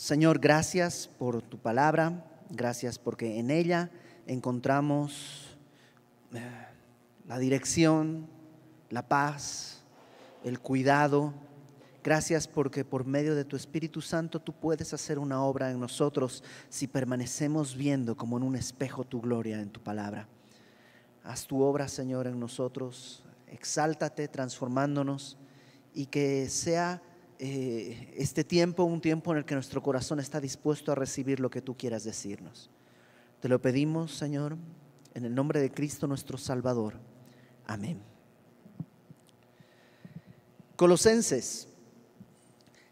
Señor, gracias por tu palabra, gracias porque en ella encontramos eh, la dirección, la paz, el cuidado. Gracias porque por medio de tu Espíritu Santo tú puedes hacer una obra en nosotros si permanecemos viendo como en un espejo tu gloria en tu palabra. Haz tu obra, Señor, en nosotros. Exáltate transformándonos y que sea eh, este tiempo un tiempo en el que nuestro corazón está dispuesto a recibir lo que tú quieras decirnos. Te lo pedimos, Señor, en el nombre de Cristo nuestro Salvador. Amén. Colosenses.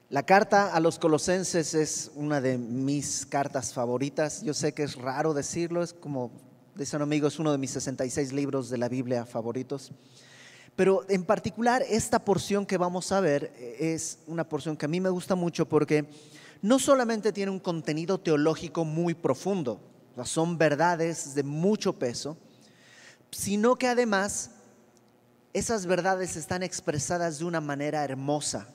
La carta a los colosenses es una de mis cartas favoritas. Yo sé que es raro decirlo, es como dicen amigos, uno de mis 66 libros de la Biblia favoritos. Pero en particular esta porción que vamos a ver eh, es una porción que a mí me gusta mucho porque no solamente tiene un contenido teológico muy profundo, son verdades de mucho peso, sino que además esas verdades están expresadas de una manera hermosa.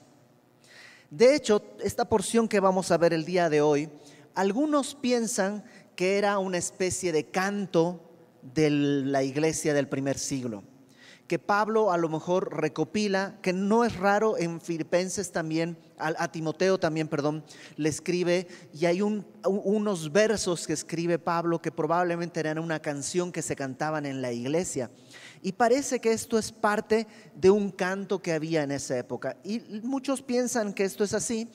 De hecho, esta porción que vamos a ver el día de hoy, algunos piensan que era una especie de canto de la iglesia del primer siglo que Pablo a lo mejor recopila, que no es raro en Filipenses también, a, Timoteo también, perdón, le escribe, y hay unos versos que escribe Pablo que probablemente eran una canción que se cantaban en la iglesia. Y parece que esto es parte de un canto que había en esa época. Y muchos piensan que esto es así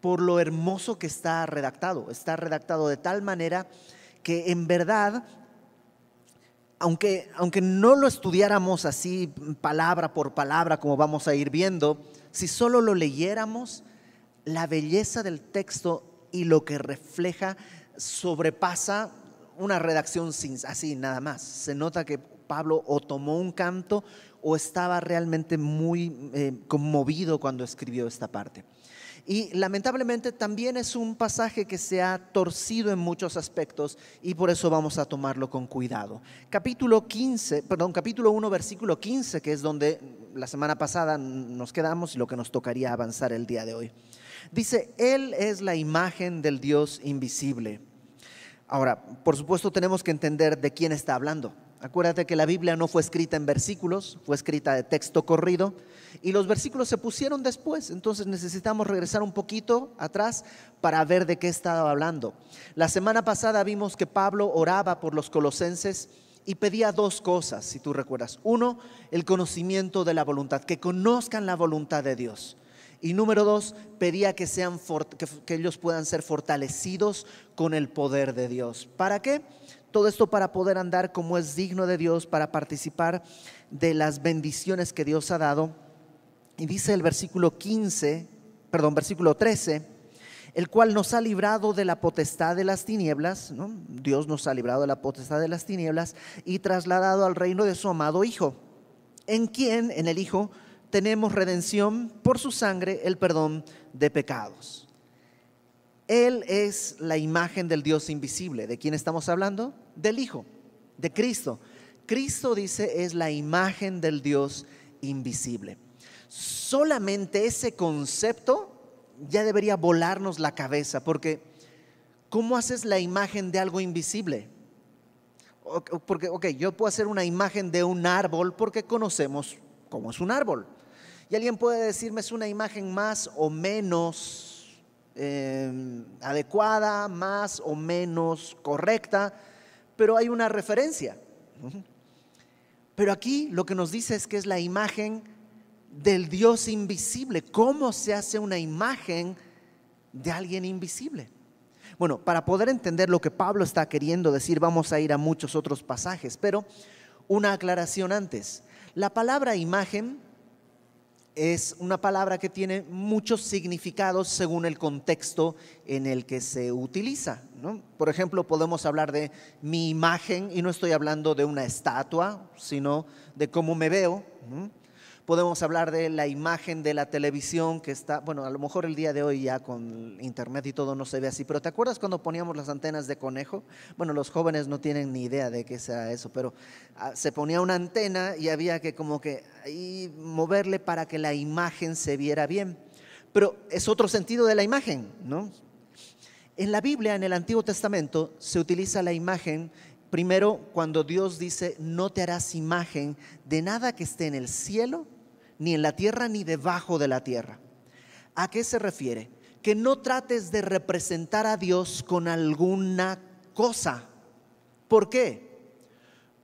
por lo hermoso que está redactado. Está redactado de tal manera que en verdad aunque, no lo estudiáramos así palabra por palabra como vamos a ir viendo, si solo lo leyéramos, la belleza del texto y lo que refleja sobrepasa una redacción sin, así nada más. Se nota que Pablo o tomó un canto o estaba realmente muy eh, conmovido cuando escribió esta parte. Y lamentablemente también es un pasaje que se ha torcido en muchos aspectos y por eso vamos a tomarlo con cuidado. Capítulo 15, perdón, capítulo 1, versículo 15, que es donde la semana pasada nos quedamos y lo que nos tocaría avanzar el día de hoy. Dice, Él es la imagen del Dios invisible. Ahora, por supuesto tenemos que entender de quién está hablando. Acuérdate que la Biblia no fue escrita en versículos, fue escrita de texto corrido y los versículos se pusieron después, entonces necesitamos regresar un poquito atrás para ver de qué estaba hablando. La semana pasada vimos que Pablo oraba por los colosenses y pedía dos cosas, si tú recuerdas. Uno, el conocimiento de la voluntad, que conozcan la voluntad de Dios. Y número dos, pedía que, sean, ellos puedan ser fortalecidos con el poder de Dios. ¿Para qué? Todo esto para poder andar como es digno de Dios, para participar de las bendiciones que Dios ha dado. Y dice el versículo 15, perdón, versículo 13, el cual nos ha librado de la potestad de las tinieblas, Dios nos ha librado de la potestad de las tinieblas y trasladado al reino de su amado Hijo, en quien, en el Hijo, tenemos redención por su sangre, el perdón de pecados. Él es la imagen del Dios invisible. ¿De quién estamos hablando? del Hijo, de Cristo. Cristo dice es la imagen del Dios invisible. Solamente ese concepto ya debería volarnos la cabeza, porque ¿cómo haces la imagen de algo invisible? Porque, ok, yo puedo hacer una imagen de un árbol porque conocemos cómo es un árbol. Y alguien puede decirme es una imagen más o menos eh, adecuada, más o menos correcta pero hay una referencia. Pero aquí lo que nos dice es que es la imagen del Dios invisible. ¿Cómo se hace una imagen de alguien invisible? Bueno, para poder entender lo que Pablo está queriendo decir, vamos a ir a muchos otros pasajes, pero una aclaración antes. La palabra imagen es una palabra que tiene muchos significados según el contexto en el que se utiliza. ¿no? Por ejemplo, podemos hablar de mi imagen y no estoy hablando de una estatua, sino de cómo me veo podemos hablar de la imagen de la televisión que está, bueno, a lo mejor el día de hoy ya con internet y todo no se ve así, pero ¿te acuerdas cuando poníamos las antenas de conejo? Bueno, los jóvenes no tienen ni idea de qué sea eso, pero ah, se ponía una antena y había que como que ahí moverle para que la imagen se viera bien. Pero es otro sentido de la imagen, ¿no? En la Biblia, en el Antiguo Testamento, se utiliza la imagen Primero, cuando Dios dice, no te harás imagen de nada que esté en el cielo, ni en la tierra, ni debajo de la tierra. ¿A qué se refiere? Que no trates de representar a Dios con alguna cosa. ¿Por qué?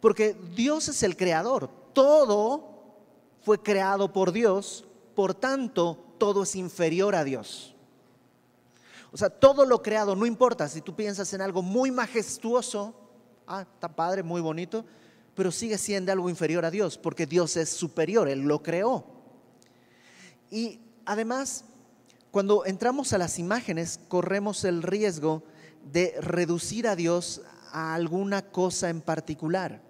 Porque Dios es el creador. Todo fue creado por Dios, por tanto, todo es inferior a Dios. O sea, todo lo creado, no importa si tú piensas en algo muy majestuoso, ah, está padre, muy bonito, pero sigue siendo algo inferior a Dios, porque Dios es superior, Él lo creó. Y además, cuando entramos a las imágenes, corremos el riesgo de reducir a Dios a alguna cosa en particular.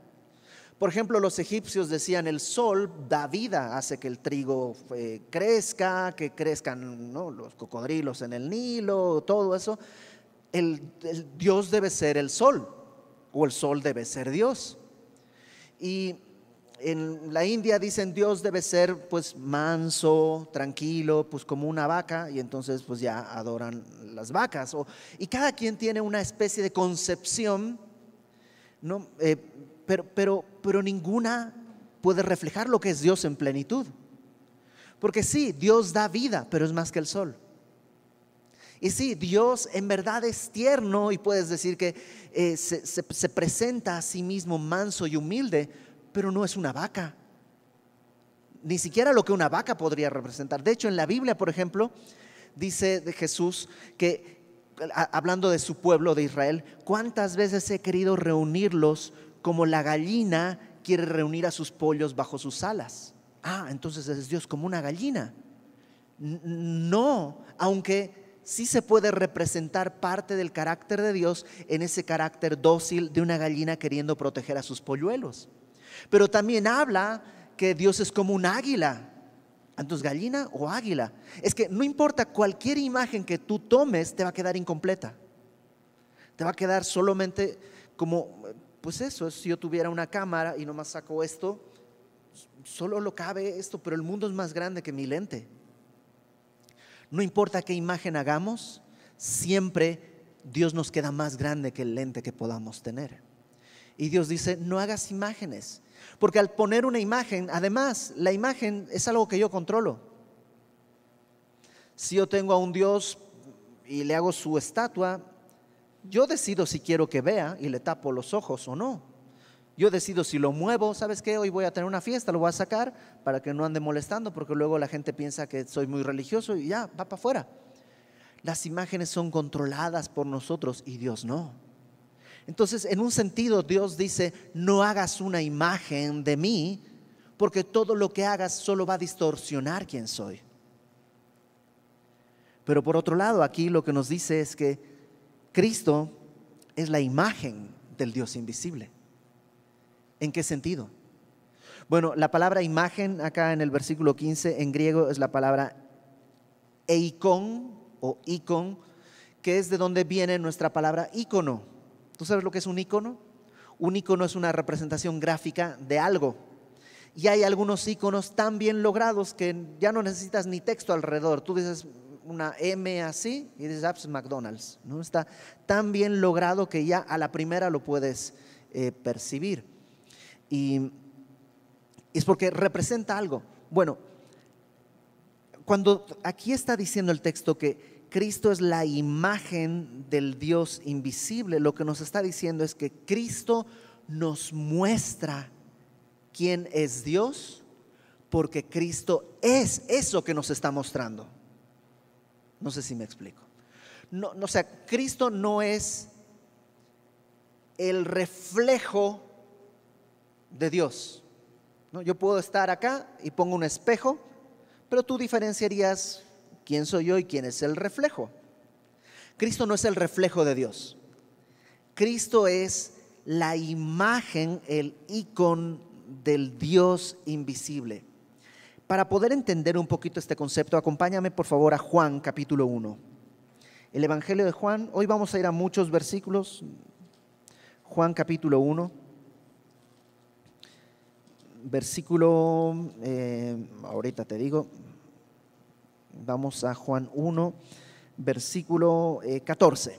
Por ejemplo, los egipcios decían el sol da vida, hace que el trigo eh, crezca, que crezcan los cocodrilos en el Nilo, todo eso. el Dios debe ser el sol o el sol debe ser Dios. Y en la India dicen Dios debe ser pues manso, tranquilo, pues como una vaca y entonces pues ya adoran las vacas. y cada quien tiene una especie de concepción, ¿no? Eh, pero, pero, pero ninguna puede reflejar lo que es Dios en plenitud. Porque sí, Dios da vida, pero es más que el sol. Y sí, Dios en verdad es tierno y puedes decir que eh, se, presenta a sí mismo manso y humilde, pero no es una vaca. Ni siquiera lo que una vaca podría representar. De hecho, en la Biblia, por ejemplo, dice de Jesús que, hablando de su pueblo de Israel, ¿cuántas veces he querido reunirlos como la gallina quiere reunir a sus pollos bajo sus alas? Ah, entonces es Dios como una gallina. No, aunque sí se puede representar parte del carácter de Dios en ese carácter dócil de una gallina queriendo proteger a sus polluelos. Pero también habla que Dios es como un águila. Entonces, gallina o águila. Es que no importa, cualquier imagen que tú tomes te va a quedar incompleta. Te va a quedar solamente como, pues eso, si yo tuviera una cámara y nomás saco esto, solo lo cabe esto, pero el mundo es más grande que mi lente. No importa qué imagen hagamos, siempre Dios nos queda más grande que el lente que podamos tener. Y Dios dice, no hagas imágenes, porque al poner una imagen, además, la imagen es algo que yo controlo. Si yo tengo a un Dios y le hago su estatua, yo decido si quiero que vea y le tapo los ojos o no. Yo decido si lo muevo, ¿sabes qué? Hoy voy a tener una fiesta, lo voy a sacar para que no ande molestando, porque luego la gente piensa que soy muy religioso y ya, va para afuera. Las imágenes son controladas por nosotros y Dios no. Entonces, en un sentido, Dios dice, no hagas una imagen de mí, porque todo lo que hagas solo va a distorsionar quién soy. Pero por otro lado, aquí lo que nos dice es que Cristo es la imagen del Dios invisible. ¿En qué sentido? Bueno, la palabra imagen acá en el versículo 15 en griego es la palabra eikon o icon, que es de donde viene nuestra palabra ícono. ¿Tú sabes lo que es un ícono? Un ícono es una representación gráfica de algo. Y hay algunos íconos tan bien logrados que ya no necesitas ni texto alrededor. Tú dices una M así y dices, ah, pues, McDonald's. Está tan bien logrado que ya a la primera lo puedes eh, percibir. Y es porque representa algo. Bueno, cuando aquí está diciendo el texto que Cristo es la imagen del Dios invisible, lo que nos está diciendo es que Cristo nos muestra quién es Dios, porque Cristo es eso que nos está mostrando. No sé si me explico. No, no o sea, Cristo no es el reflejo de Dios. Yo puedo estar acá y pongo un espejo, pero tú diferenciarías quién soy yo y quién es el reflejo. Cristo no es el reflejo de Dios. Cristo es la imagen, el icon del Dios invisible. Para poder entender un poquito este concepto, acompáñame por favor a Juan capítulo 1. El Evangelio de Juan, hoy vamos a ir a muchos versículos. Juan capítulo 1 versículo, eh, ahorita te digo, vamos a Juan 1, versículo 14. Eh,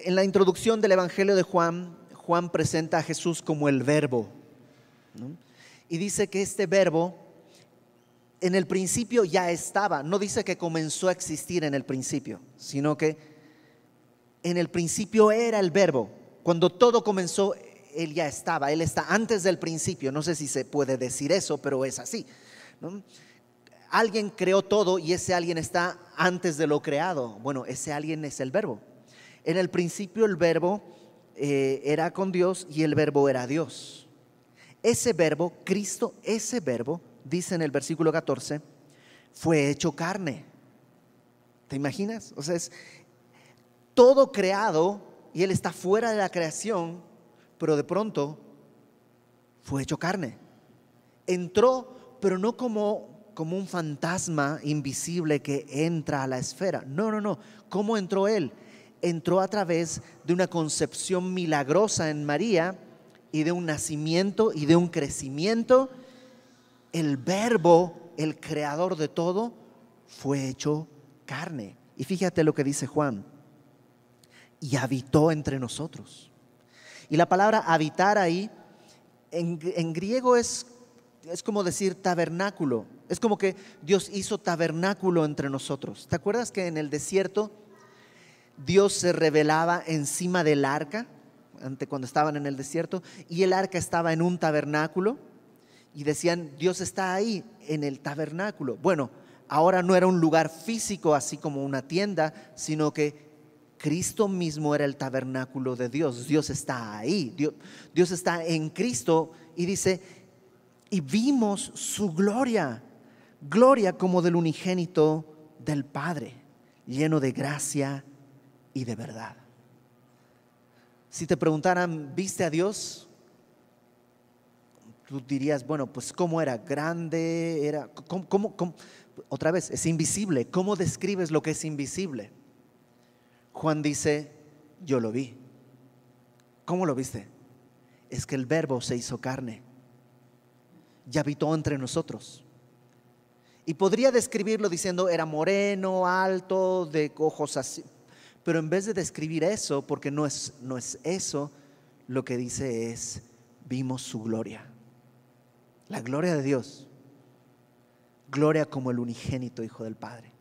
en la introducción del Evangelio de Juan, Juan presenta a Jesús como el verbo. Y dice que este verbo en el principio ya estaba, no dice que comenzó a existir en el principio, sino que en el principio era el verbo. Cuando todo comenzó, él ya estaba, Él está antes del principio. No sé si se puede decir eso, pero es así. Alguien creó todo y ese alguien está antes de lo creado. Bueno, ese alguien es el verbo. En el principio el verbo eh, era con Dios y el verbo era Dios. Ese verbo, Cristo, ese verbo, dice en el versículo 14, fue hecho carne. ¿Te imaginas? O sea, es todo creado y Él está fuera de la creación pero de pronto fue hecho carne. Entró, pero no como, como un fantasma invisible que entra a la esfera. No, no, no. ¿Cómo entró él? Entró a través de una concepción milagrosa en María y de un nacimiento y de un crecimiento. El verbo, el creador de todo, fue hecho carne. Y fíjate lo que dice Juan. Y habitó entre nosotros. Y la palabra habitar ahí, en, en griego es, es como decir tabernáculo. Es como que Dios hizo tabernáculo entre nosotros. ¿Te acuerdas que en el desierto Dios se revelaba encima del arca, ante cuando estaban en el desierto, y el arca estaba en un tabernáculo? Y decían, Dios está ahí, en el tabernáculo. Bueno, ahora no era un lugar físico, así como una tienda, sino que Cristo mismo era el tabernáculo de Dios. Dios está ahí. Dios, está en Cristo y dice, y vimos su gloria, gloria como del unigénito del Padre, lleno de gracia y de verdad. Si te preguntaran, ¿viste a Dios? Tú dirías, bueno, pues cómo era grande, era, cómo? otra vez, es invisible. ¿Cómo describes lo que es invisible? Juan dice, yo lo vi. ¿Cómo lo viste? Es que el verbo se hizo carne y habitó entre nosotros. Y podría describirlo diciendo, era moreno, alto, de ojos así. Pero en vez de describir eso, porque no es, no es eso, lo que dice es, vimos su gloria. La gloria de Dios. Gloria como el unigénito Hijo del Padre.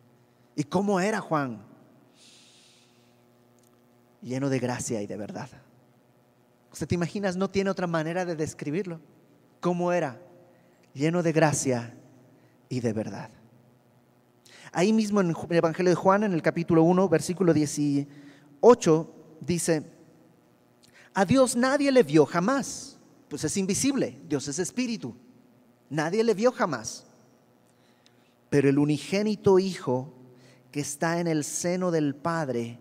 ¿Y cómo era Juan? lleno de gracia y de verdad. ¿Usted te imaginas? No tiene otra manera de describirlo. ¿Cómo era? Lleno de gracia y de verdad. Ahí mismo en el Evangelio de Juan, en el capítulo 1, versículo 18, dice, a Dios nadie le vio jamás, pues es invisible, Dios es espíritu, nadie le vio jamás. Pero el unigénito Hijo que está en el seno del Padre,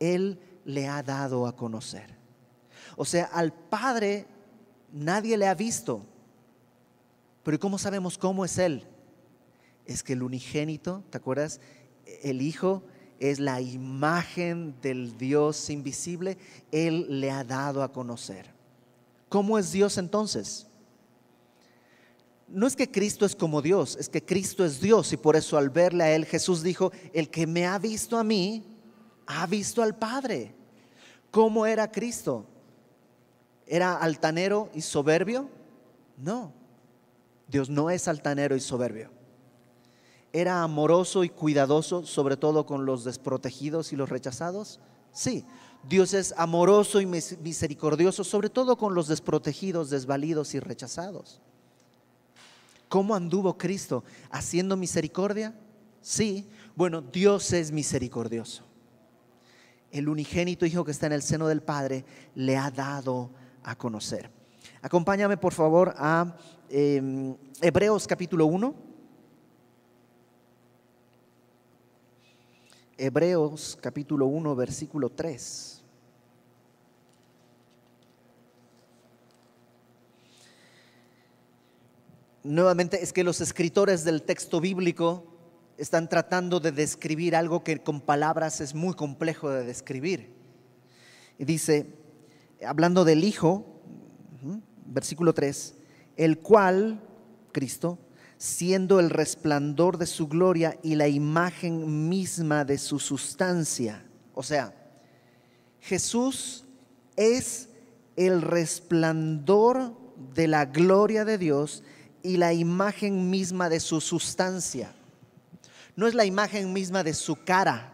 Él le ha dado a conocer. O sea, al Padre nadie le ha visto. Pero ¿cómo sabemos cómo es Él? Es que el unigénito, ¿te acuerdas? El Hijo es la imagen del Dios invisible. Él le ha dado a conocer. ¿Cómo es Dios entonces? No es que Cristo es como Dios, es que Cristo es Dios y por eso al verle a Él Jesús dijo, el que me ha visto a mí, ha visto al Padre. ¿Cómo era Cristo? ¿Era altanero y soberbio? No, Dios no es altanero y soberbio. ¿Era amoroso y cuidadoso, sobre todo con los desprotegidos y los rechazados? Sí, Dios es amoroso y misericordioso, sobre todo con los desprotegidos, desvalidos y rechazados. ¿Cómo anduvo Cristo? ¿Haciendo misericordia? Sí, bueno, Dios es misericordioso el unigénito Hijo que está en el seno del Padre, le ha dado a conocer. Acompáñame por favor a em, Hebreos capítulo 1. Hebreos capítulo 1, versículo 3. Nuevamente es que los escritores del texto bíblico están tratando de describir algo que con palabras es muy complejo de describir. Y dice, hablando del Hijo, versículo 3, el cual, Cristo, siendo el resplandor de su gloria y la imagen misma de su sustancia. O sea, Jesús es el resplandor de la gloria de Dios y la imagen misma de su sustancia no es la imagen misma de su cara,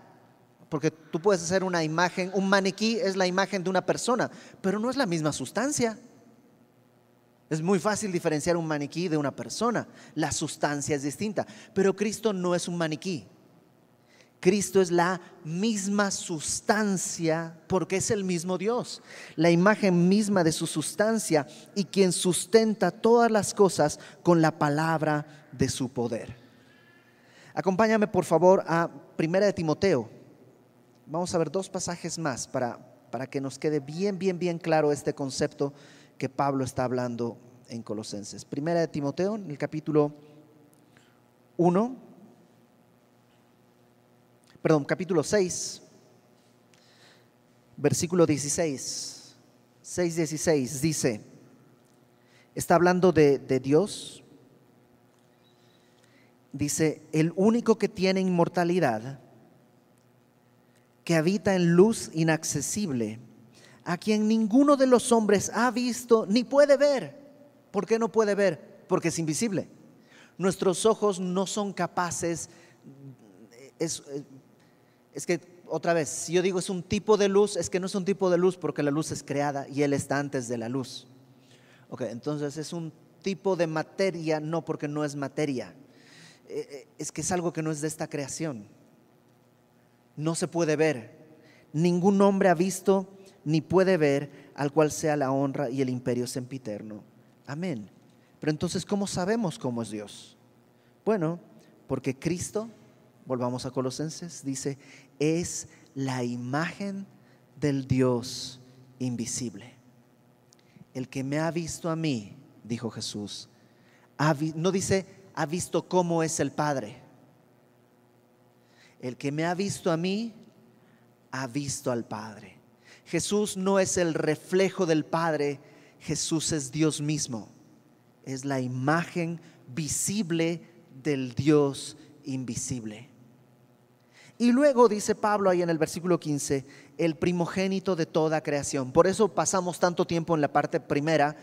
porque tú puedes hacer una imagen, un maniquí es la imagen de una persona, pero no es la misma sustancia. Es muy fácil diferenciar un maniquí de una persona, la sustancia es distinta, pero Cristo no es un maniquí. Cristo es la misma sustancia porque es el mismo Dios, la imagen misma de su sustancia y quien sustenta todas las cosas con la palabra de su poder. Acompáñame por favor a Primera de Timoteo. Vamos a ver dos pasajes más para, para que nos quede bien, bien, bien claro este concepto que Pablo está hablando en Colosenses. Primera de Timoteo, en el capítulo 1, perdón, capítulo 6, versículo 16, 6.16 dice, está hablando de Dios, dice, el único que tiene inmortalidad, que habita en luz inaccesible, a quien ninguno de los hombres ha visto ni puede ver. ¿Por qué no puede ver? Porque es invisible. Nuestros ojos no son capaces, es, eh, que otra vez, si yo digo es un tipo de luz, es que no es un tipo de luz porque la luz es creada y Él está antes de la luz. entonces es un tipo de materia, no porque no es materia. Eh, eh, es que es algo que no es de esta creación. No se puede ver. Ningún hombre ha visto ni puede ver al cual sea la honra y el imperio sempiterno. Amén. Pero entonces, ¿cómo sabemos cómo es Dios? Bueno, porque Cristo, volvamos a Colosenses, dice, es la imagen del Dios invisible. El que me ha visto a mí, dijo Jesús, no dice ha visto cómo es el Padre. El que me ha visto a mí, ha visto al Padre. Jesús no es el reflejo del Padre, Jesús es Dios mismo. Es la imagen visible del Dios invisible. Y luego dice Pablo ahí en el versículo 15, el primogénito de toda creación. Por eso pasamos tanto tiempo en la parte primera,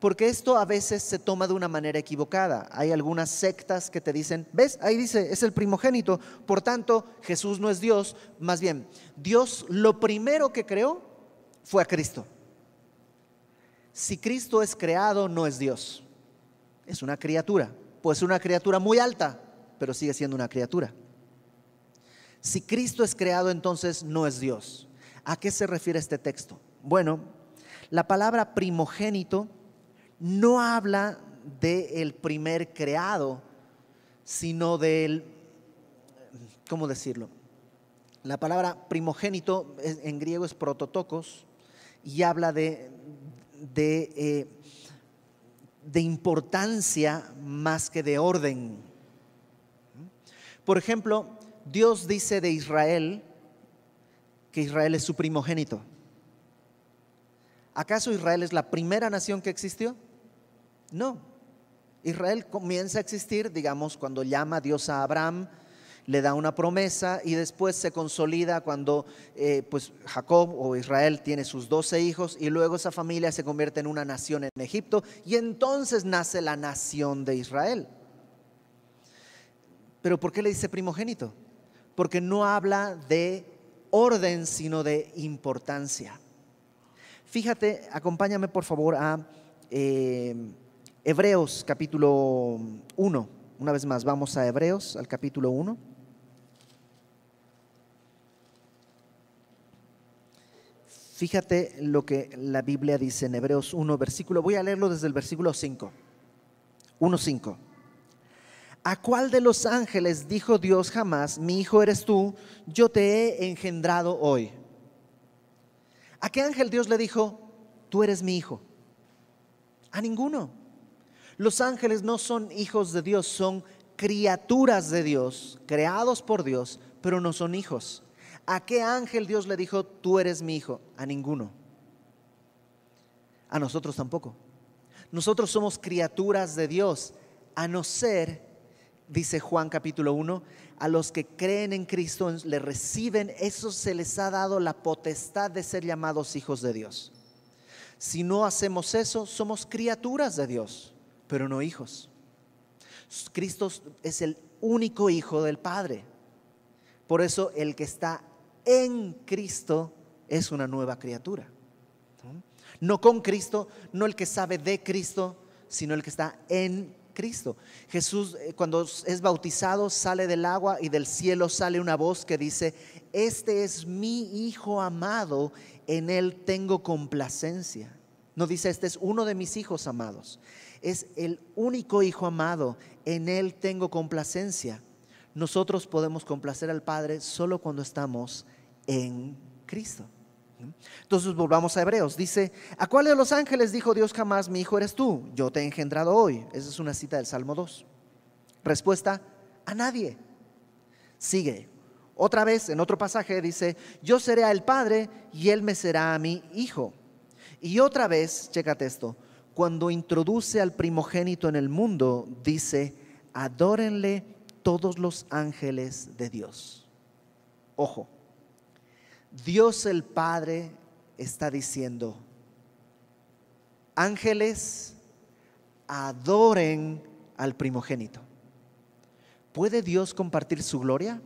porque esto a veces se toma de una manera equivocada. Hay algunas sectas que te dicen, ves, ahí dice, es el primogénito, por tanto Jesús no es Dios. Más bien, Dios lo primero que creó fue a Cristo. Si Cristo es creado, no es Dios. Es una criatura. Pues una criatura muy alta, pero sigue siendo una criatura. Si Cristo es creado, entonces no es Dios. ¿A qué se refiere este texto? Bueno, la palabra primogénito no habla del primer creado, sino del, ¿cómo decirlo? La palabra primogénito en griego es prototocos y habla eh, de importancia más que de orden. Por ejemplo, Dios dice de Israel que Israel es su primogénito. ¿Acaso Israel es la primera nación que existió? No. Israel comienza a existir, digamos, cuando llama a Dios a Abraham, le da una promesa y después se consolida cuando eh, pues Jacob o Israel tiene sus doce hijos y luego esa familia se convierte en una nación en Egipto y entonces nace la nación de Israel. Pero ¿por qué le dice primogénito? Porque no habla de orden sino de importancia. Fíjate, acompáñame por favor a... Eh, Hebreos capítulo 1. Una vez más, vamos a Hebreos al capítulo 1. Fíjate lo que la Biblia dice en Hebreos 1, versículo. Voy a leerlo desde el versículo 5. 1-5 ¿A cuál de los ángeles dijo Dios jamás, mi hijo eres tú, yo te he engendrado hoy? ¿A qué ángel Dios le dijo, tú eres mi hijo? A ninguno. Los ángeles no son hijos de Dios, son criaturas de Dios, creados por Dios, pero no son hijos. ¿A qué ángel Dios le dijo, tú eres mi hijo? A ninguno. A nosotros tampoco. Nosotros somos criaturas de Dios, a no ser, dice Juan capítulo 1, a los que creen en Cristo, le reciben, eso se les ha dado la potestad de ser llamados hijos de Dios. Si no hacemos eso, somos criaturas de Dios pero no hijos. Cristo es el único hijo del Padre. Por eso el que está en Cristo es una nueva criatura. No con Cristo, no el que sabe de Cristo, sino el que está en Cristo. Jesús eh, cuando es bautizado sale del agua y del cielo sale una voz que dice, este es mi Hijo amado, en él tengo complacencia. No dice, este es uno de mis hijos amados es el único Hijo amado, en Él tengo complacencia. Nosotros podemos complacer al Padre solo cuando estamos en Cristo. Entonces volvamos a Hebreos. Dice, ¿a cuál de los ángeles dijo Dios jamás, mi hijo eres tú? Yo te he engendrado hoy. Esa es una cita del Salmo 2. Respuesta, a nadie. Sigue. Otra vez, en otro pasaje dice, yo seré el padre y él me será a mi hijo. Y otra vez, chécate esto, cuando introduce al primogénito en el mundo, dice, adórenle todos los ángeles de Dios. Ojo, Dios el Padre está diciendo, ángeles, adoren al primogénito. ¿Puede Dios compartir su gloria?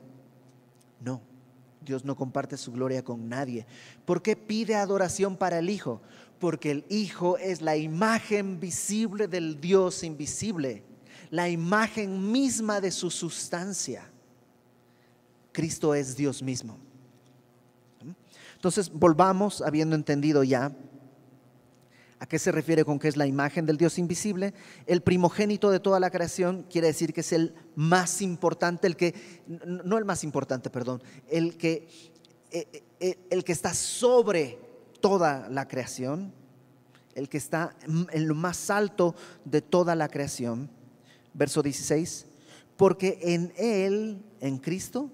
No, Dios no comparte su gloria con nadie. ¿Por qué pide adoración para el Hijo? porque el Hijo es la imagen visible del Dios invisible, la imagen misma de su sustancia. Cristo es Dios mismo. Entonces, volvamos, habiendo entendido ya a qué se refiere con que es la imagen del Dios invisible, el primogénito de toda la creación quiere decir que es el más importante, el que, no el más importante, perdón, el que, eh, eh, el que está sobre toda la creación, el que está en lo más alto de toda la creación. Verso 16, porque en Él, en Cristo,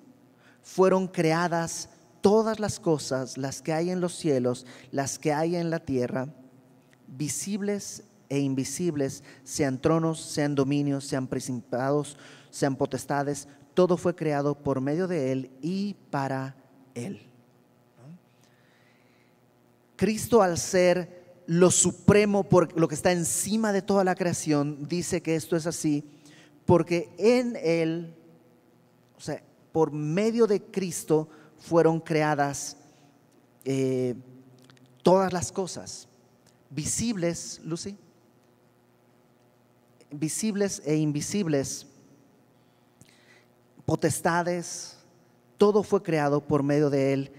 fueron creadas todas las cosas, las que hay en los cielos, las que hay en la tierra, visibles e invisibles, sean tronos, sean dominios, sean principados, sean potestades, todo fue creado por medio de Él y para Él. Cristo al ser lo supremo, por lo que está encima de toda la creación, dice que esto es así, porque en Él, o sea, por medio de Cristo fueron creadas eh, todas las cosas, visibles, Lucy, visibles e invisibles, potestades, todo fue creado por medio de Él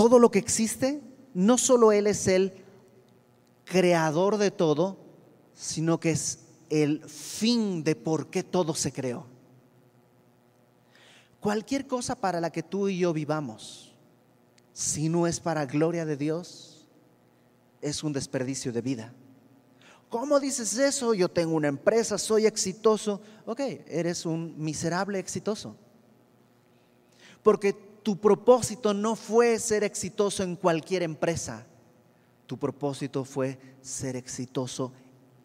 todo lo que existe, no solo Él es el creador de todo, sino que es el fin de por qué todo se creó. Cualquier cosa para la que tú y yo vivamos, si no es para gloria de Dios, es un desperdicio de vida. ¿Cómo dices eso? Yo tengo una empresa, soy exitoso. Ok, eres un miserable exitoso. Porque tu propósito no fue ser exitoso en cualquier empresa. Tu propósito fue ser exitoso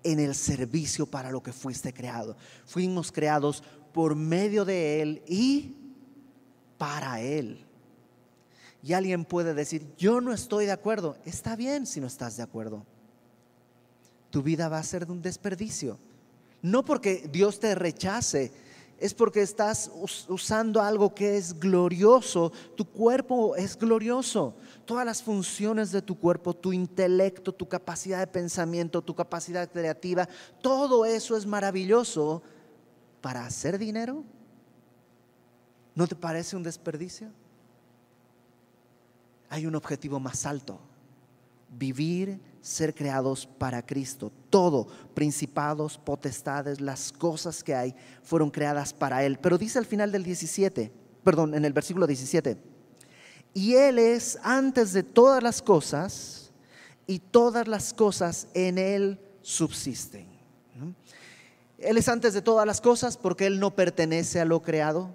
en el servicio para lo que fuiste creado. Fuimos creados por medio de Él y para Él. Y alguien puede decir, yo no estoy de acuerdo. Está bien si no estás de acuerdo. Tu vida va a ser de un desperdicio. No porque Dios te rechace, es porque estás usando algo que es glorioso. Tu cuerpo es glorioso. Todas las funciones de tu cuerpo, tu intelecto, tu capacidad de pensamiento, tu capacidad creativa, todo eso es maravilloso para hacer dinero. ¿No te parece un desperdicio? Hay un objetivo más alto vivir, ser creados para Cristo. Todo, principados, potestades, las cosas que hay, fueron creadas para Él. Pero dice al final del 17, perdón, en el versículo 17, y Él es antes de todas las cosas, y todas las cosas en Él subsisten. Él es antes de todas las cosas porque Él no pertenece a lo creado.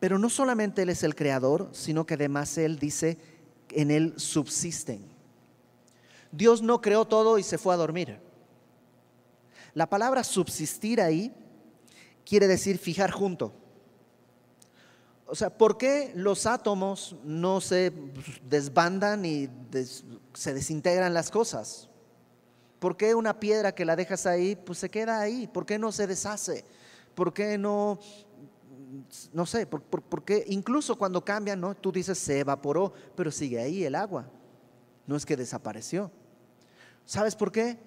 Pero no solamente Él es el creador, sino que además Él dice, en él subsisten. Dios no creó todo y se fue a dormir. La palabra subsistir ahí quiere decir fijar junto. O sea, ¿por qué los átomos no se desbandan y se desintegran las cosas? ¿Por qué una piedra que la dejas ahí, pues se queda ahí? ¿Por qué no se deshace? ¿Por qué no no sé, por, porque incluso cuando cambian, ¿no? tú dices se evaporó, pero sigue ahí el agua. No es que desapareció. ¿Sabes por qué?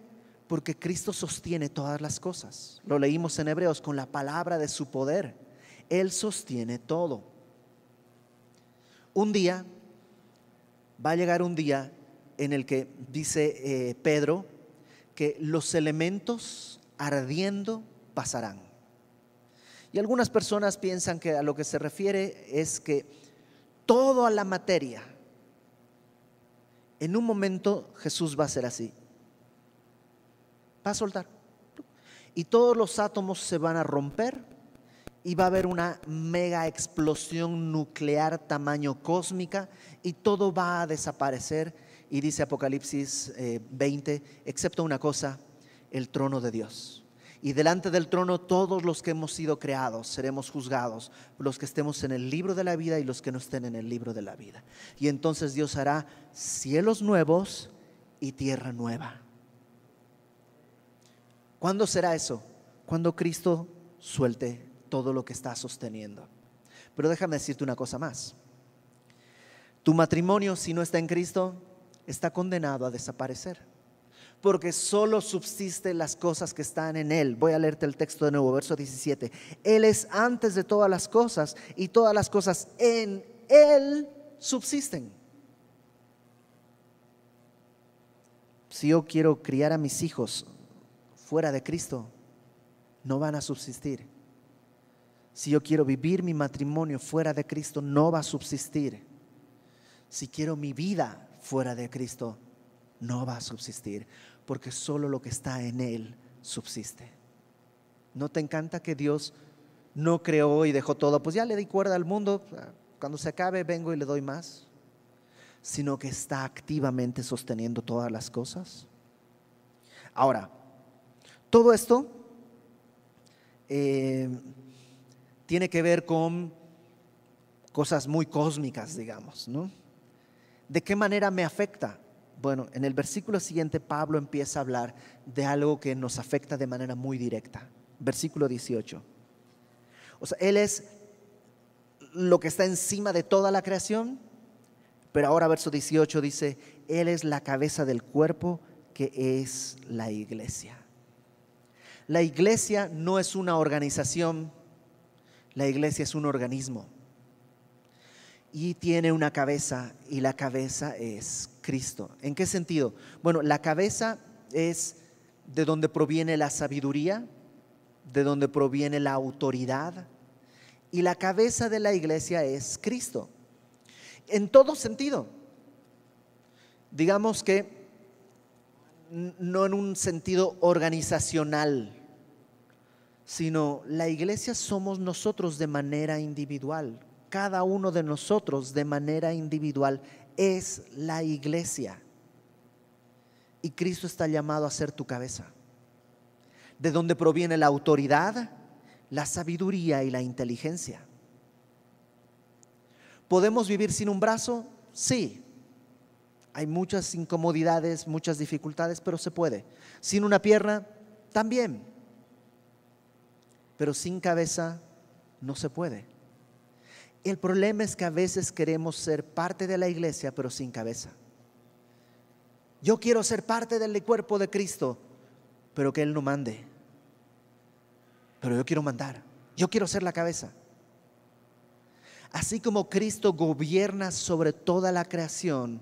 Porque Cristo sostiene todas las cosas. Lo leímos en Hebreos con la palabra de su poder. Él sostiene todo. Un día, va a llegar un día en el que dice eh, Pedro que los elementos ardiendo pasarán. Y algunas personas piensan que a lo que se refiere es que toda la materia, en un momento Jesús va a ser así. Va a soltar. Y todos los átomos se van a romper y va a haber una mega explosión nuclear tamaño cósmica y todo va a desaparecer. Y dice Apocalipsis 20, eh, excepto una cosa, el trono de Dios y delante del trono todos los que hemos sido creados seremos juzgados, los que estemos en el libro de la vida y los que no estén en el libro de la vida. Y entonces Dios hará cielos nuevos y tierra nueva. ¿Cuándo será eso? Cuando Cristo suelte todo lo que está sosteniendo. Pero déjame decirte una cosa más. Tu matrimonio, si no está en Cristo, está condenado a desaparecer porque solo subsisten las cosas que están en Él. Voy a leerte el texto de nuevo, verso 17. Él es antes de todas las cosas y todas las cosas en Él subsisten. Si yo quiero criar a mis hijos fuera de Cristo, no van a subsistir. Si yo quiero vivir mi matrimonio fuera de Cristo, no va a subsistir. Si quiero mi vida fuera de Cristo, no va a subsistir porque solo lo que está en Él subsiste. ¿No te encanta que Dios no creó y dejó todo? Pues ya le di cuerda al mundo, cuando se acabe vengo y le doy más, sino que está activamente sosteniendo todas las cosas. Ahora, todo esto eh, tiene que ver con cosas muy cósmicas, digamos, ¿no? ¿De qué manera me afecta? Bueno, en el versículo siguiente Pablo empieza a hablar de algo que nos afecta de manera muy directa. Versículo 18. O sea, Él es lo que está encima de toda la creación, pero ahora verso 18 dice, Él es la cabeza del cuerpo que es la iglesia. La iglesia no es una organización, la iglesia es un organismo. Y tiene una cabeza y la cabeza es Cristo. ¿En qué sentido? Bueno, la cabeza es de donde proviene la sabiduría, de donde proviene la autoridad, y la cabeza de la iglesia es Cristo. En todo sentido. Digamos que no en un sentido organizacional, sino la iglesia somos nosotros de manera individual, cada uno de nosotros de manera individual es la iglesia. Y Cristo está llamado a ser tu cabeza. De donde proviene la autoridad, la sabiduría y la inteligencia. ¿Podemos vivir sin un brazo? Sí. Hay muchas incomodidades, muchas dificultades, pero se puede. Sin una pierna, también. Pero sin cabeza, no se puede. El problema es que a veces queremos ser parte de la iglesia, pero sin cabeza. Yo quiero ser parte del cuerpo de Cristo, pero que Él no mande. Pero yo quiero mandar. Yo quiero ser la cabeza. Así como Cristo gobierna sobre toda la creación,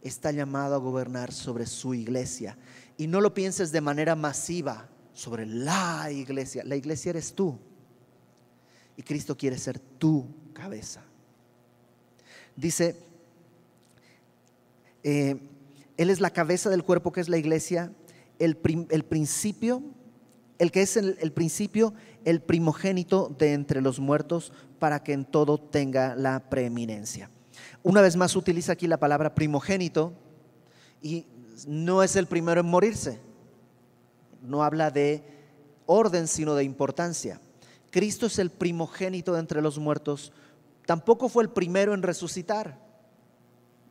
está llamado a gobernar sobre su iglesia. Y no lo pienses de manera masiva, sobre la iglesia. La iglesia eres tú. Y Cristo quiere ser tú cabeza. Dice, eh, Él es la cabeza del cuerpo que es la iglesia, el, principio, el que es el, el principio, el primogénito de entre los muertos, para que en todo tenga la preeminencia. Una vez más utiliza aquí la palabra primogénito y no es el primero en morirse. No habla de orden, sino de importancia. Cristo es el primogénito de entre los muertos Tampoco fue el primero en resucitar.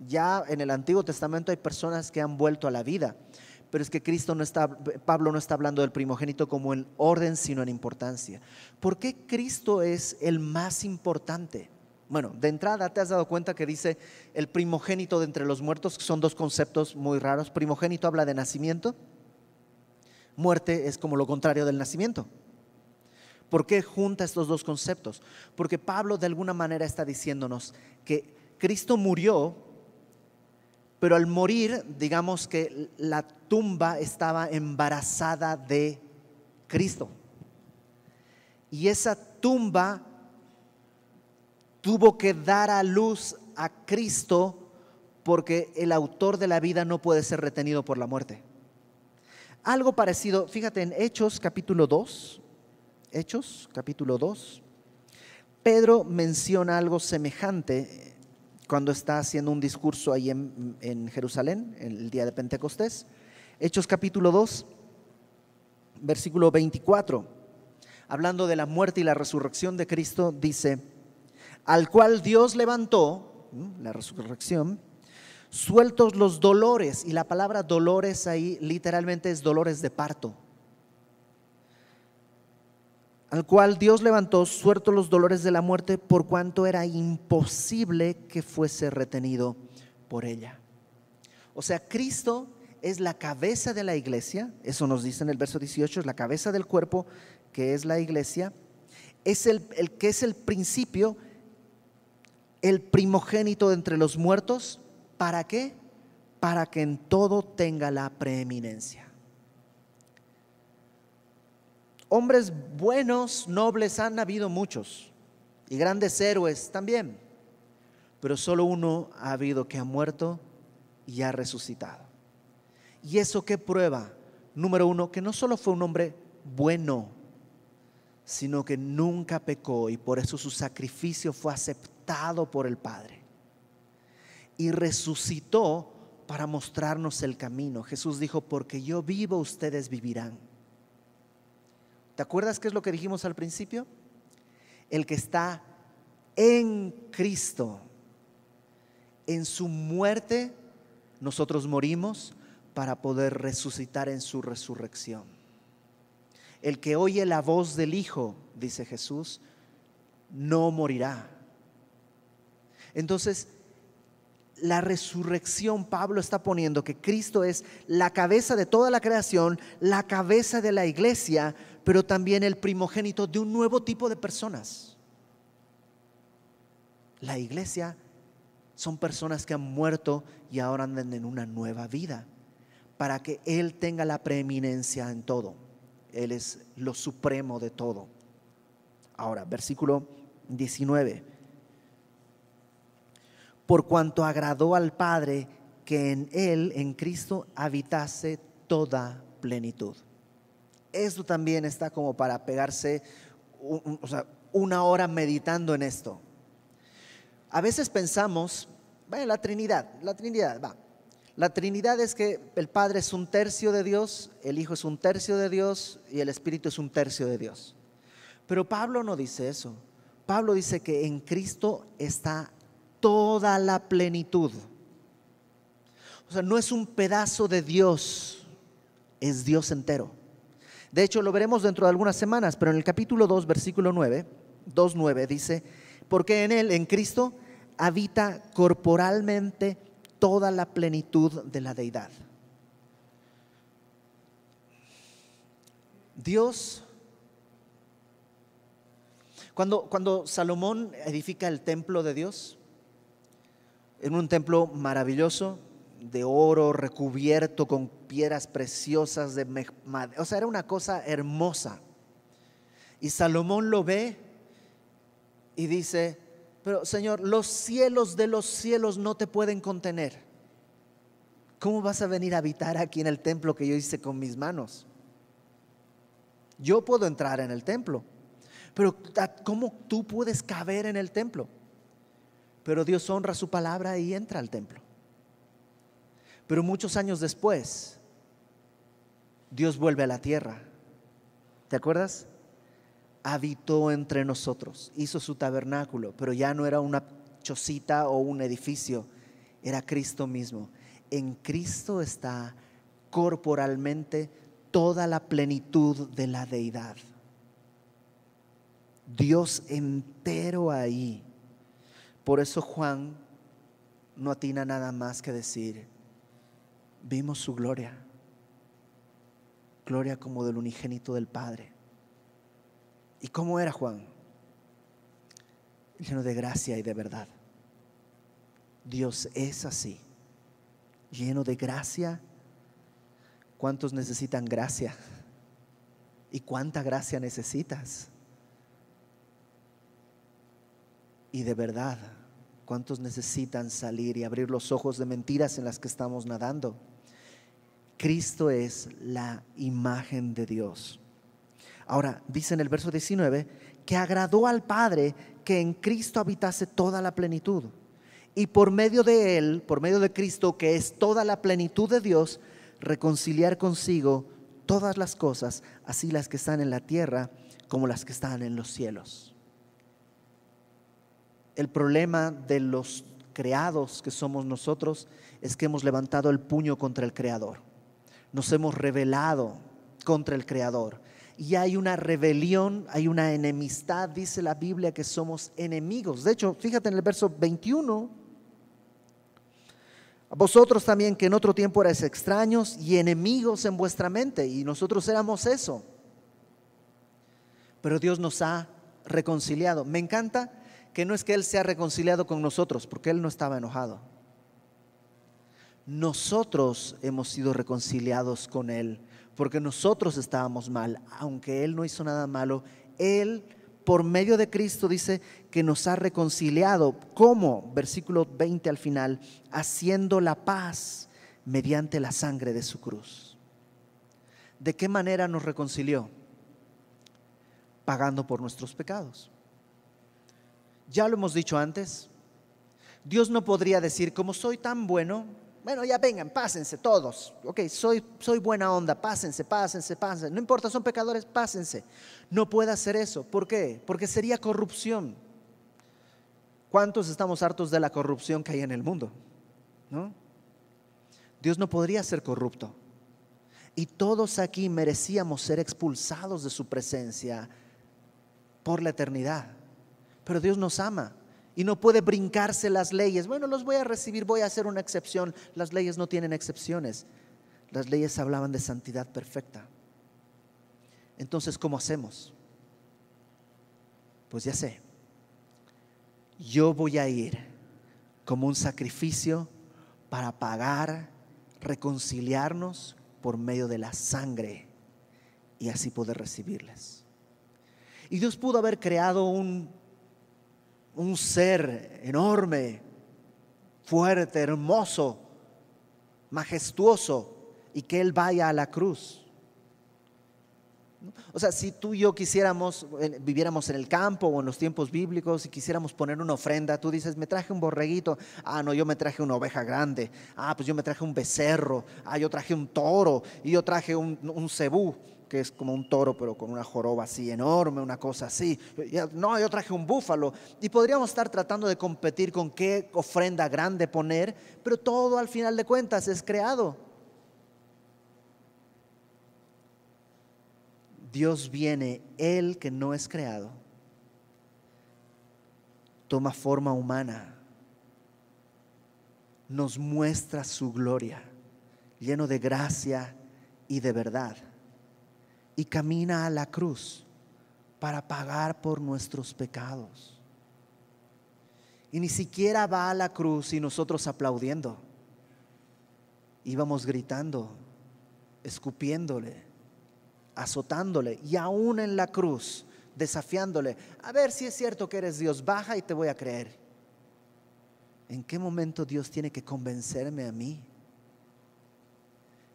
Ya en el Antiguo Testamento hay personas que han vuelto a la vida, pero es que Cristo no está, Pablo no está hablando del primogénito como en orden, sino en importancia. ¿Por qué Cristo es el más importante? Bueno, de entrada te has dado cuenta que dice el primogénito de entre los muertos, que son dos conceptos muy raros. Primogénito habla de nacimiento, muerte es como lo contrario del nacimiento. ¿Por qué junta estos dos conceptos? Porque Pablo de alguna manera está diciéndonos que Cristo murió, pero al morir, digamos que la tumba estaba embarazada de Cristo. Y esa tumba tuvo que dar a luz a Cristo porque el autor de la vida no puede ser retenido por la muerte. Algo parecido, fíjate en Hechos capítulo 2, Hechos, capítulo 2, Pedro menciona algo semejante cuando está haciendo un discurso ahí en, en Jerusalén, el día de Pentecostés. Hechos capítulo 2, versículo 24, hablando de la muerte y la resurrección de Cristo, dice, al cual Dios levantó, la resurrección, sueltos los dolores, y la palabra dolores ahí literalmente es dolores de parto al cual Dios levantó suelto los dolores de la muerte por cuanto era imposible que fuese retenido por ella. O sea, Cristo es la cabeza de la iglesia, eso nos dice en el verso 18, es la cabeza del cuerpo que es la iglesia, es el, el que es el principio, el primogénito entre los muertos, ¿para qué? Para que en todo tenga la preeminencia. Hombres buenos, nobles han habido muchos y grandes héroes también, pero solo uno ha habido que ha muerto y ha resucitado. ¿Y eso qué prueba? Número uno, que no solo fue un hombre bueno, sino que nunca pecó y por eso su sacrificio fue aceptado por el Padre. Y resucitó para mostrarnos el camino. Jesús dijo, porque yo vivo, ustedes vivirán. ¿Te acuerdas qué es lo que dijimos al principio? El que está en Cristo, en su muerte, nosotros morimos para poder resucitar en su resurrección. El que oye la voz del Hijo, dice Jesús, no morirá. Entonces, la resurrección, Pablo está poniendo que Cristo es la cabeza de toda la creación, la cabeza de la iglesia, pero también el primogénito de un nuevo tipo de personas. La iglesia son personas que han muerto y ahora andan en una nueva vida, para que Él tenga la preeminencia en todo. Él es lo supremo de todo. Ahora, versículo 19. Por cuanto agradó al Padre que en Él, en Cristo, habitase toda plenitud. Esto también está como para pegarse o sea, una hora meditando en esto. A veces pensamos, bueno, la Trinidad, la Trinidad, va. La Trinidad es que el Padre es un tercio de Dios, el Hijo es un tercio de Dios y el Espíritu es un tercio de Dios. Pero Pablo no dice eso. Pablo dice que en Cristo está toda la plenitud. O sea, no es un pedazo de Dios, es Dios entero. De hecho, lo veremos dentro de algunas semanas, pero en el capítulo 2, versículo 9, 2.9 dice, porque en Él, en Cristo, habita corporalmente toda la plenitud de la deidad. Dios, cuando, cuando Salomón edifica el templo de Dios, en un templo maravilloso, de oro recubierto con piedras preciosas de O sea, era una cosa hermosa. Y Salomón lo ve y dice, pero Señor, los cielos de los cielos no te pueden contener. ¿Cómo vas a venir a habitar aquí en el templo que yo hice con mis manos? Yo puedo entrar en el templo, pero ¿cómo tú puedes caber en el templo? Pero Dios honra su palabra y entra al templo. Pero muchos años después, Dios vuelve a la tierra. ¿Te acuerdas? Habitó entre nosotros, hizo su tabernáculo, pero ya no era una chocita o un edificio, era Cristo mismo. En Cristo está corporalmente toda la plenitud de la deidad. Dios entero ahí. Por eso Juan no atina nada más que decir, vimos su gloria, gloria como del unigénito del Padre. ¿Y cómo era Juan? Lleno de gracia y de verdad. Dios es así, lleno de gracia. ¿Cuántos necesitan gracia? ¿Y cuánta gracia necesitas? Y de verdad, ¿cuántos necesitan salir y abrir los ojos de mentiras en las que estamos nadando? Cristo es la imagen de Dios. Ahora, dice en el verso 19, que agradó al Padre que en Cristo habitase toda la plenitud. Y por medio de Él, por medio de Cristo, que es toda la plenitud de Dios, reconciliar consigo todas las cosas, así las que están en la tierra como las que están en los cielos. El problema de los creados que somos nosotros es que hemos levantado el puño contra el Creador nos hemos rebelado contra el Creador. Y hay una rebelión, hay una enemistad, dice la Biblia, que somos enemigos. De hecho, fíjate en el verso 21. Vosotros también que en otro tiempo erais extraños y enemigos en vuestra mente, y nosotros éramos eso. Pero Dios nos ha reconciliado. Me encanta que no es que Él se ha reconciliado con nosotros, porque Él no estaba enojado nosotros hemos sido reconciliados con Él, porque nosotros estábamos mal, aunque Él no hizo nada malo, Él por medio de Cristo dice que nos ha reconciliado. ¿Cómo? Versículo 20 al final, haciendo la paz mediante la sangre de su cruz. ¿De qué manera nos reconcilió? Pagando por nuestros pecados. Ya lo hemos dicho antes, Dios no podría decir, como soy tan bueno, bueno, ya vengan, pásense todos. Ok, soy, soy buena onda, pásense, pásense, pásense. No importa, son pecadores, pásense. No puede hacer eso. ¿Por qué? Porque sería corrupción. ¿Cuántos estamos hartos de la corrupción que hay en el mundo? ¿No? Dios no podría ser corrupto. Y todos aquí merecíamos ser expulsados de su presencia por la eternidad. Pero Dios nos ama y no puede brincarse las leyes. Bueno, los voy a recibir, voy a hacer una excepción. Las leyes no tienen excepciones. Las leyes hablaban de santidad perfecta. Entonces, ¿cómo hacemos? Pues ya sé, yo voy a ir como un sacrificio para pagar, reconciliarnos por medio de la sangre y así poder recibirles. Y Dios pudo haber creado un un ser enorme, fuerte, hermoso, majestuoso, y que Él vaya a la cruz. O sea, si tú y yo quisiéramos, eh, viviéramos en el campo o en los tiempos bíblicos y quisiéramos poner una ofrenda, tú dices, me traje un borreguito, ah, no, yo me traje una oveja grande, ah, pues yo me traje un becerro, ah, yo traje un toro y yo traje un, un cebú que es como un toro, pero con una joroba así enorme, una cosa así. No, yo traje un búfalo. Y podríamos estar tratando de competir con qué ofrenda grande poner, pero todo al final de cuentas es creado. Dios viene, Él que no es creado, toma forma humana, nos muestra su gloria, lleno de gracia y de verdad y camina a la cruz para pagar por nuestros pecados. Y ni siquiera va a la cruz y nosotros aplaudiendo. Íbamos gritando, escupiéndole, azotándole y aún en la cruz desafiándole. A ver si es cierto que eres Dios, baja y te voy a creer. ¿En qué momento Dios tiene que convencerme a mí?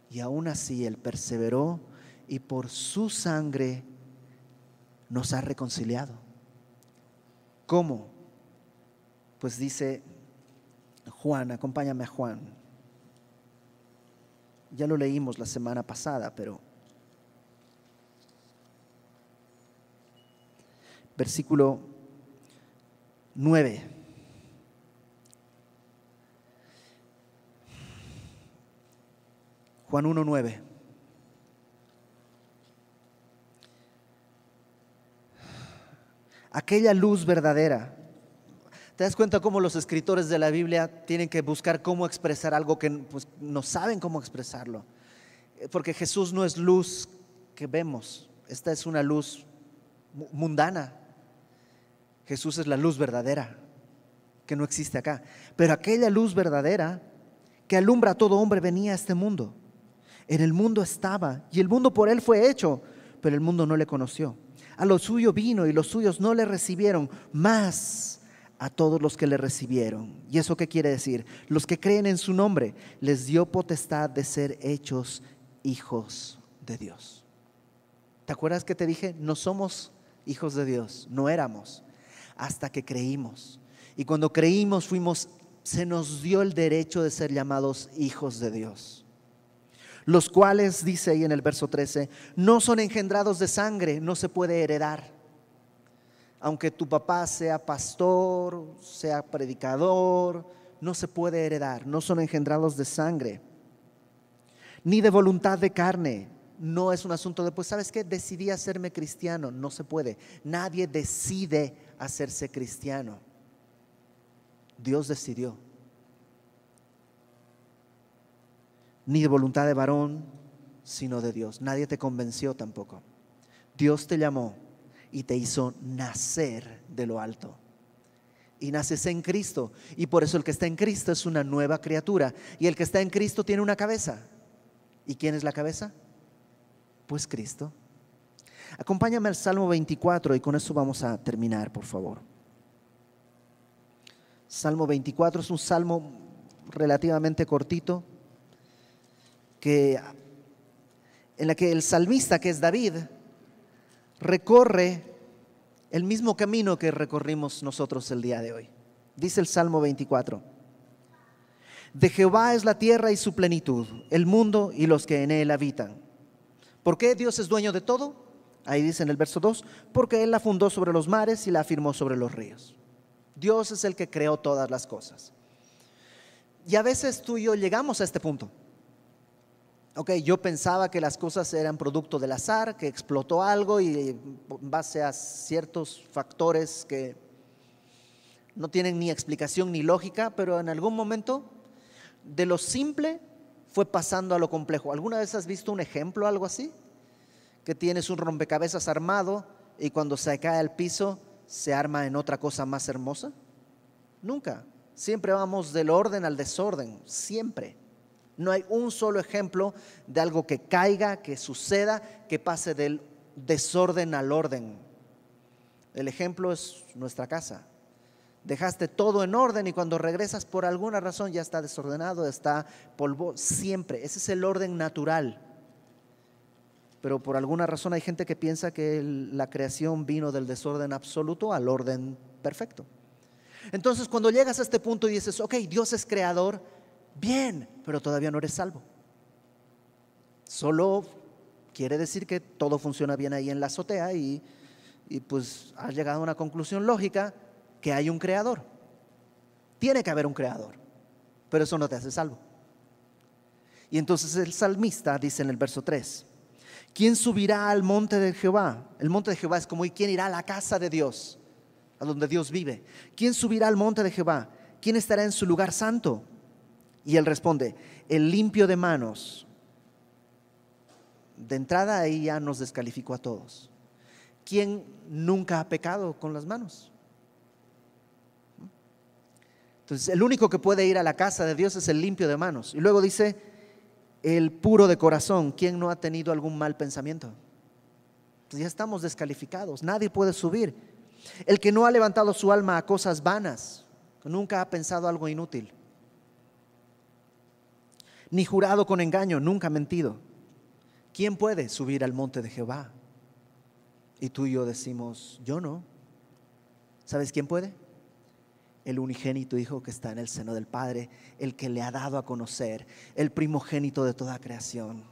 Y aún así Él perseveró y por su sangre nos ha reconciliado. ¿Cómo? Pues dice Juan, acompáñame a Juan. Ya lo leímos la semana pasada, pero versículo 9. Juan 9 aquella luz verdadera. ¿Te das cuenta cómo los escritores de la Biblia tienen que buscar cómo expresar algo que pues, no saben cómo expresarlo? Eh, porque Jesús no es luz que vemos, esta es una luz mundana. Jesús es la luz verdadera, que no existe acá. Pero aquella luz verdadera que alumbra a todo hombre venía a este mundo. En el mundo estaba y el mundo por él fue hecho, pero el mundo no le conoció. A lo suyo vino y los suyos no le recibieron, más a todos los que le recibieron. ¿Y eso qué quiere decir? Los que creen en su nombre les dio potestad de ser hechos hijos de Dios. ¿Te acuerdas que te dije? No somos hijos de Dios, no éramos, hasta que creímos. Y cuando creímos fuimos, se nos dio el derecho de ser llamados hijos de Dios los cuales, dice ahí en el verso 13, no son engendrados de sangre, no se puede heredar. Aunque tu papá sea pastor, sea predicador, no se puede heredar, no son engendrados de sangre, ni de voluntad de carne. No es un asunto de, pues, ¿sabes qué? Decidí hacerme cristiano. No se puede. Nadie decide hacerse cristiano. Dios decidió. ni de voluntad de varón, sino de Dios. Nadie te convenció tampoco. Dios te llamó y te hizo nacer de lo alto. Y naces en Cristo. Y por eso el que está en Cristo es una nueva criatura. Y el que está en Cristo tiene una cabeza. ¿Y quién es la cabeza? Pues Cristo. Acompáñame al Salmo 24 y con eso vamos a terminar, por favor. Salmo 24 es un salmo relativamente cortito en la que el salmista, que es David, recorre el mismo camino que recorrimos nosotros el día de hoy. Dice el Salmo 24. De Jehová es la tierra y su plenitud, el mundo y los que en él habitan. ¿Por qué Dios es dueño de todo? Ahí dice en el verso 2, porque Él la fundó sobre los mares y la afirmó sobre los ríos. Dios es el que creó todas las cosas. Y a veces tú y yo llegamos a este punto ok, yo pensaba que las cosas eran producto del azar, que explotó algo y eh, en base a ciertos factores que no tienen ni explicación ni lógica, pero en algún momento de lo simple fue pasando a lo complejo. ¿Alguna vez has visto un ejemplo, algo así? Que tienes un rompecabezas armado y cuando se cae al piso se arma en otra cosa más hermosa. Nunca. Siempre vamos del orden al desorden, siempre. No hay un solo ejemplo de algo que caiga, que suceda, que pase del desorden al orden. El ejemplo es nuestra casa. Dejaste todo en orden y cuando regresas por alguna razón ya está desordenado, está polvo, siempre. Ese es el orden natural. Pero por alguna razón hay gente que piensa que la creación vino del desorden absoluto al orden perfecto. Entonces cuando llegas a este punto y dices, ok, Dios es creador, Bien, pero todavía no eres salvo. Solo quiere decir que todo funciona bien ahí en la azotea y, pues has llegado a una conclusión lógica que hay un creador. Tiene que haber un creador, pero eso no te hace salvo. Y entonces el salmista dice en el verso 3, ¿quién subirá al monte de Jehová? El monte de Jehová es como, ¿y quién irá a la casa de Dios? A donde Dios vive. ¿Quién subirá al monte de Jehová? ¿Quién estará en su lugar santo? Y él responde, el limpio de manos. De entrada ahí ya nos descalificó a todos. ¿Quién nunca ha pecado con las manos? Entonces, el único que puede ir a la casa de Dios es el limpio de manos. Y luego dice, el puro de corazón, ¿quién no ha tenido algún mal pensamiento? Pues ya estamos descalificados, nadie puede subir. El que no ha levantado su alma a cosas vanas, nunca ha pensado algo inútil ni jurado con engaño, nunca mentido. ¿Quién puede subir al monte de Jehová? Y tú y yo decimos, yo no. ¿Sabes quién puede? El unigénito Hijo que está en el seno del Padre, el que le ha dado a conocer, el primogénito de toda creación.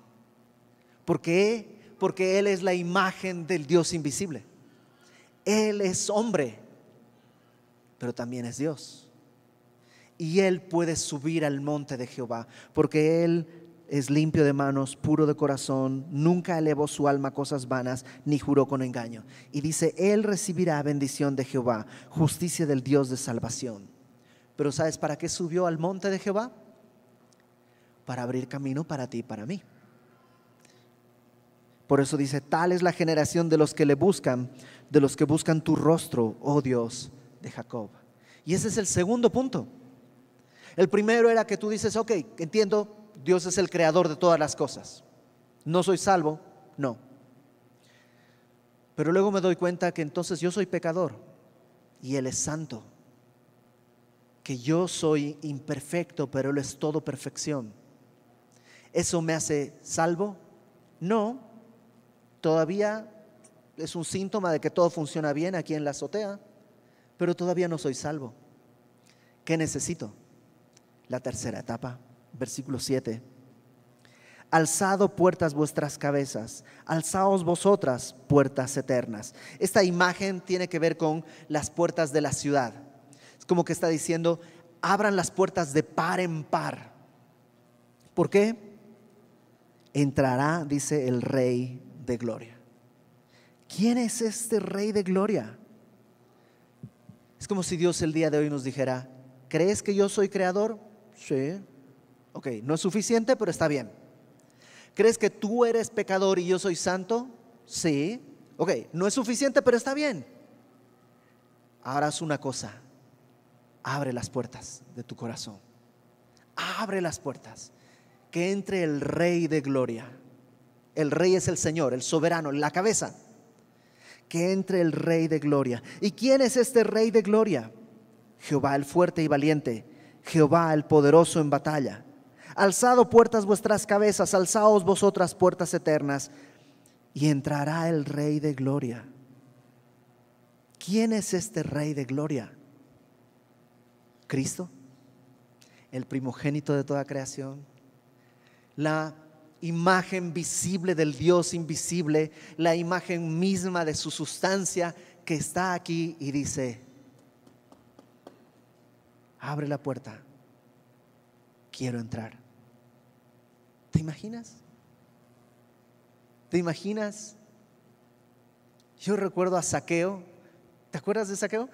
¿Por qué? Porque Él es la imagen del Dios invisible. Él es hombre, pero también es Dios y él puede subir al monte de Jehová, porque él es limpio de manos, puro de corazón, nunca elevó su alma a cosas vanas, ni juró con engaño. Y dice, él recibirá bendición de Jehová, justicia del Dios de salvación. Pero ¿sabes para qué subió al monte de Jehová? Para abrir camino para ti y para mí. Por eso dice, tal es la generación de los que le buscan, de los que buscan tu rostro, oh Dios, de Jacob. Y ese es el segundo punto el primero era que tú dices, ok, entiendo, Dios es el creador de todas las cosas. No soy salvo, no. Pero luego me doy cuenta que entonces yo soy pecador y Él es santo. Que yo soy imperfecto, pero Él es todo perfección. ¿Eso me hace salvo? No. Todavía es un síntoma de que todo funciona bien aquí en la azotea, pero todavía no soy salvo. ¿Qué necesito? la tercera etapa, versículo 7. Alzado puertas vuestras cabezas, alzaos vosotras puertas eternas. Esta imagen tiene que ver con las puertas de la ciudad. Es como que está diciendo, abran las puertas de par en par. ¿Por qué? Entrará, dice el Rey de Gloria. ¿Quién es este Rey de Gloria? Es como si Dios el día de hoy nos dijera, ¿crees que yo soy creador? Sí. Ok, no es suficiente, pero está bien. ¿Crees que tú eres pecador y yo soy santo? Sí. Ok, no es suficiente, pero está bien. Ahora haz una cosa. Abre las puertas de tu corazón. Abre las puertas. Que entre el Rey de Gloria. El Rey es el Señor, el soberano, la cabeza. Que entre el Rey de Gloria. ¿Y quién es este Rey de Gloria? Jehová el fuerte y valiente Jehová el poderoso en batalla. Alzado puertas vuestras cabezas, alzaos vosotras puertas eternas, y entrará el Rey de Gloria. ¿Quién es este Rey de Gloria? Cristo, el primogénito de toda creación, la imagen visible del Dios invisible, la imagen misma de su sustancia que está aquí y dice, abre la puerta, quiero entrar. ¿Te imaginas? ¿Te imaginas? Yo recuerdo a Saqueo, ¿te acuerdas de Saqueo?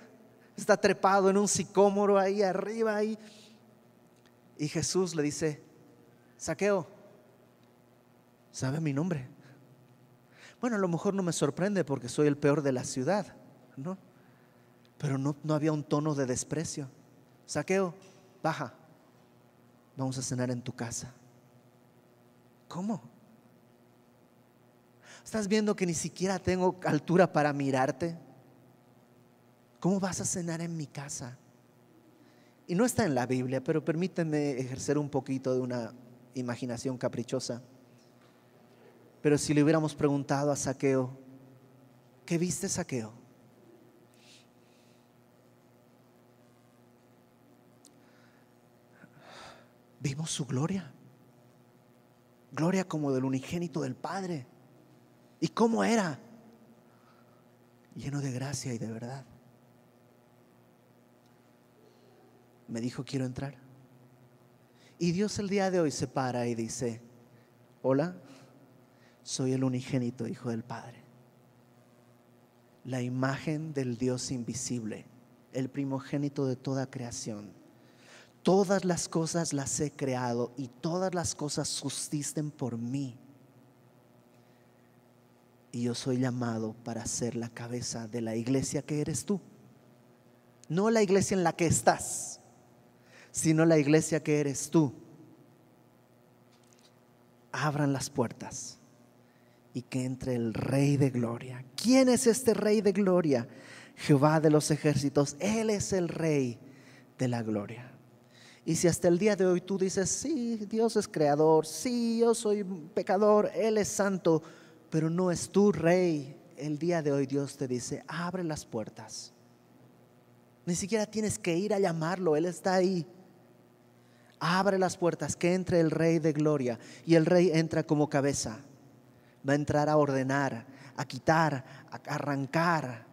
Está trepado en un sicómoro ahí arriba, ahí. Y Jesús le dice, Saqueo, ¿sabe mi nombre? Bueno, a lo mejor no me sorprende porque soy el peor de la ciudad, ¿no? Pero no había un tono de desprecio saqueo, baja, vamos a cenar en tu casa. ¿Cómo? ¿Estás viendo que ni siquiera tengo altura para mirarte? ¿Cómo vas a cenar en mi casa? Y no está en la Biblia, pero permíteme ejercer un poquito de una imaginación caprichosa. Pero si le hubiéramos preguntado a Saqueo, ¿qué viste Saqueo? vimos su gloria. Gloria como del unigénito del Padre. ¿Y cómo era? Lleno de gracia y de verdad. Me dijo, quiero entrar. Y Dios el día de hoy se para y dice, hola, soy el unigénito Hijo del Padre. La imagen del Dios invisible, el primogénito de toda creación Todas las cosas las he creado y todas las cosas subsisten por mí. Y yo soy llamado para ser la cabeza de la iglesia que eres tú. No la iglesia en la que estás, sino la iglesia que eres tú. Abran las puertas y que entre el Rey de Gloria. ¿Quién es este Rey de Gloria? Jehová de los ejércitos. Él es el Rey de la Gloria. Y si hasta el día de hoy tú dices, sí, Dios es creador, sí, yo soy pecador, Él es santo, pero no es tu rey, el día de hoy Dios te dice, abre las puertas. Ni siquiera tienes que ir a llamarlo, Él está ahí. Abre las puertas, que entre el rey de gloria. Y el rey entra como cabeza. Va a entrar a ordenar, a quitar, a arrancar,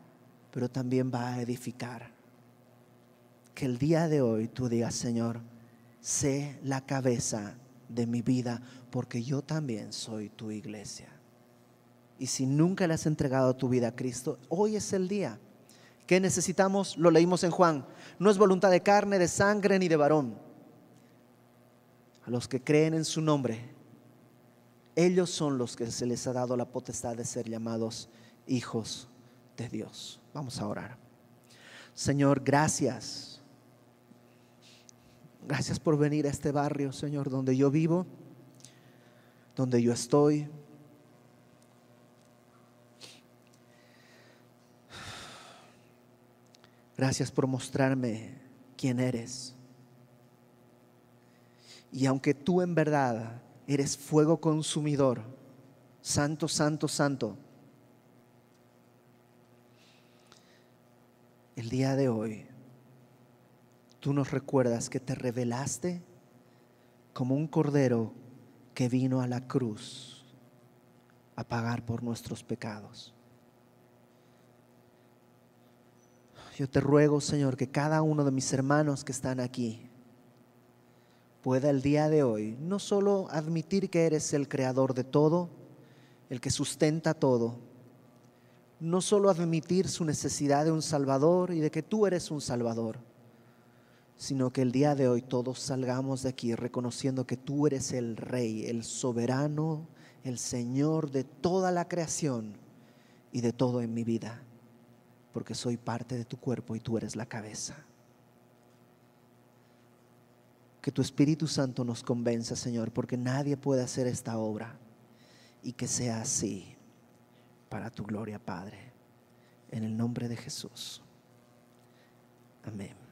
pero también va a edificar que el día de hoy tú digas, Señor, sé la cabeza de mi vida, porque yo también soy tu iglesia. Y si nunca le has entregado tu vida a Cristo, hoy es el día. ¿Qué necesitamos? Lo leímos en Juan. No es voluntad de carne, de sangre ni de varón. A los que creen en su nombre, ellos son los que se les ha dado la potestad de ser llamados hijos de Dios. Vamos a orar. Señor, gracias Gracias por venir a este barrio, Señor, donde yo vivo, donde yo estoy. Gracias por mostrarme quién eres. Y aunque tú en verdad eres fuego consumidor, santo, santo, santo, el día de hoy tú nos recuerdas que te revelaste como un cordero que vino a la cruz a pagar por nuestros pecados. Yo te ruego, Señor, que cada uno de mis hermanos que están aquí pueda el día de hoy no solo admitir que eres el creador de todo, el que sustenta todo, no solo admitir su necesidad de un Salvador y de que tú eres un Salvador, sino que el día de hoy todos salgamos de aquí reconociendo que tú eres el rey, el soberano, el Señor de toda la creación y de todo en mi vida, porque soy parte de tu cuerpo y tú eres la cabeza. Que tu Espíritu Santo nos convenza, Señor, porque nadie puede hacer esta obra y que sea así para tu gloria, Padre. En el nombre de Jesús. Amén.